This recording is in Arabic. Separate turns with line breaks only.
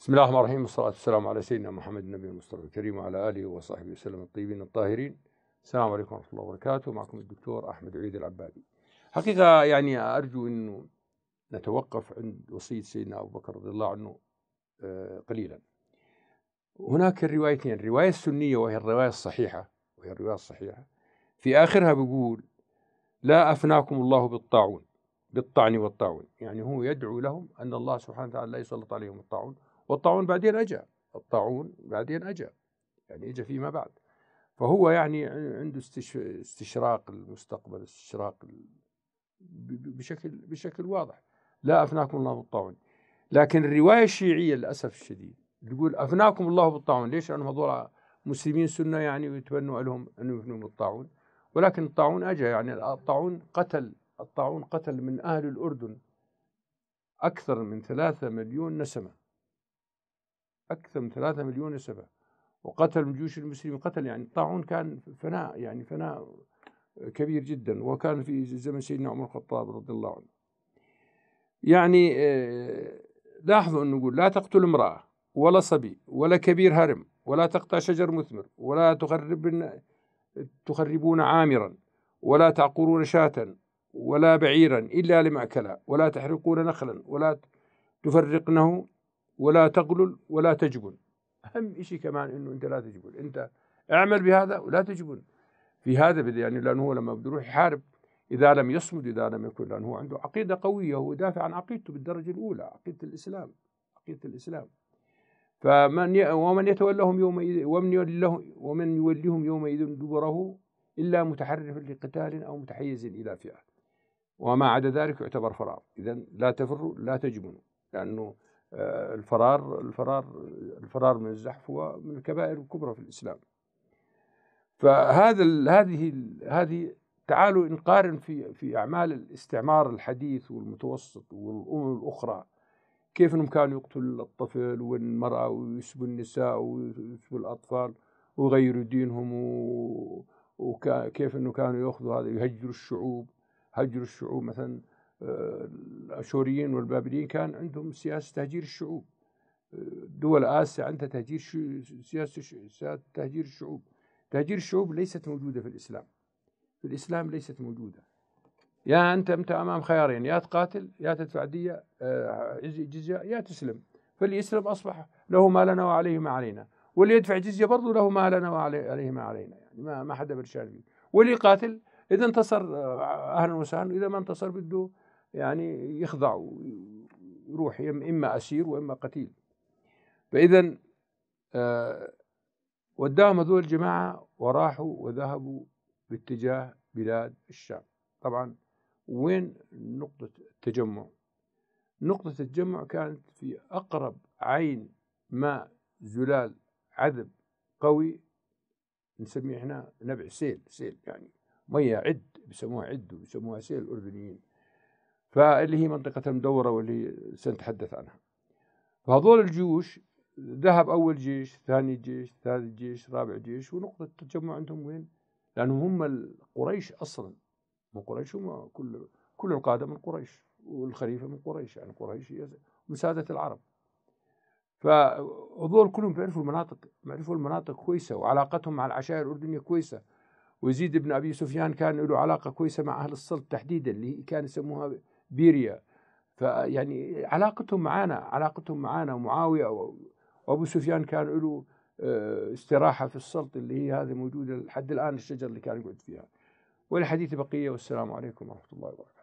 بسم الله الرحمن الرحيم والصلاة والسلام على سيدنا محمد النبي المصطفى الكريم وعلى آله وصحبه وسلم الطيبين الطاهرين السلام عليكم ورحمة الله وبركاته معكم الدكتور أحمد عيد العبادي حقيقة يعني أرجو أنه نتوقف عند وصية سيدنا أبو بكر رضي الله عنه قليلا هناك الروايتين الرواية السنية وهي الرواية الصحيحة وهي الرواية الصحيحة في آخرها بيقول لا أفناكم الله بالطاعون بالطعن والطاعون يعني هو يدعو لهم أن الله سبحانه وتعالى لا يسلط عليهم الطاعون والطاعون بعدين اجى الطاعون بعدين اجى يعني اجى فيما بعد فهو يعني عنده استشراق المستقبل استشراق بشكل بشكل واضح لا أفناكم الله بالطاعون لكن الرواية الشيعية للأسف الشديد تقول أفناكم الله بالطاعون ليش لأنهم هذول مسلمين سنة يعني ويتبنوا لهم أن يفنوا بالطاعون ولكن الطاعون اجى يعني الطاعون قتل الطاعون قتل من أهل الأردن أكثر من ثلاثة مليون نسمة أكثر من ثلاثة مليون نسبة وقتل من جيوش المسلمين قتل يعني الطاعون كان فناء يعني فناء كبير جدا وكان في زمن سيدنا عمر الخطاب رضي الله عنه يعني آه، لاحظوا أنه يقول لا تقتل امرأة ولا صبي ولا كبير هرم ولا تقطع شجر مثمر ولا تخرب تخربون عامرا ولا تعقرون شاة ولا بعيرا إلا لماكلا ولا تحرقون نخلا ولا تفرقنه ولا تغلل ولا تجبن أهم شيء كمان أنه أنت لا تجبن أنت اعمل بهذا ولا تجبن في هذا يعني لأنه هو لما بده يروح يحارب إذا لم يصمد إذا لم يكن لأنه هو عنده عقيدة قوية هو دافع عن عقيدته بالدرجة الأولى عقيدة الإسلام عقيدة الإسلام فمن ي... ومن يتولهم يومئذ ومن يولهم ومن يوليهم يومئذ دبره إلا متحرف لقتال أو متحيز إلى فئة وما عدا ذلك يعتبر فراغ إذا لا تفروا لا تجبنوا لأنه آه، الفرار الفرار الفرار من الزحف هو من الكبائر الكبرى في الإسلام فهذا هذه هذه تعالوا نقارن في في أعمال الاستعمار الحديث والمتوسط والأمم الأخرى كيف انهم كانوا يقتلوا الطفل والمراه ويسبوا النساء ويسبوا الاطفال ويغيروا دينهم و... وكيف انه كانوا ياخذوا هذا يهجروا الشعوب هجروا الشعوب مثلا الاشوريين والبابليين كان عندهم سياسه تهجير الشعوب دول اسيا عندها تهجير سياسه تهجير الشعوب تهجير الشعوب ليست موجوده في الاسلام في الاسلام ليست موجوده يا انت انت امام خيارين يا تقاتل يا تدفع ديه آه، جزيه يا تسلم فاللي يسلم اصبح له ما لنا وعليه ما علينا واللي يدفع جزيه برضه له ما لنا وعليه ما علينا يعني ما حدا برشان فيه واللي قاتل اذا انتصر آه، اهلا وسهلا اذا ما انتصر بده يعني يخضع ويروح إما أسير وإما قتيل فإذا آه، وداهم هذول الجماعة وراحوا وذهبوا باتجاه بلاد الشام طبعا وين نقطة التجمع نقطة التجمع كانت في أقرب عين ماء زلال عذب قوي نسميه احنا نبع سيل سيل يعني مية عد بيسموها عد وبسموها سيل الأردنيين فاللي هي منطقة المدورة واللي سنتحدث عنها فهذول الجيوش ذهب أول جيش ثاني جيش ثالث جيش رابع جيش ونقطة التجمع عندهم وين؟ لأنهم هم قريش أصلا من قريش هم كل كل القادة من قريش والخليفة من قريش يعني قريش هي مسادة العرب فهذول كلهم بيعرفوا المناطق بيعرفوا المناطق كويسة وعلاقتهم مع العشائر الأردنية كويسة ويزيد بن أبي سفيان كان له علاقة كويسة مع أهل السلط تحديدا اللي كان يسموها بيريا فيعني علاقتهم معنا علاقتهم معنا معاوية وأبو سفيان كان له آه، استراحة في السلط اللي هي هذه موجودة لحد الآن الشجر اللي كان يقعد فيها والحديث بقية والسلام عليكم ورحمة الله وبركاته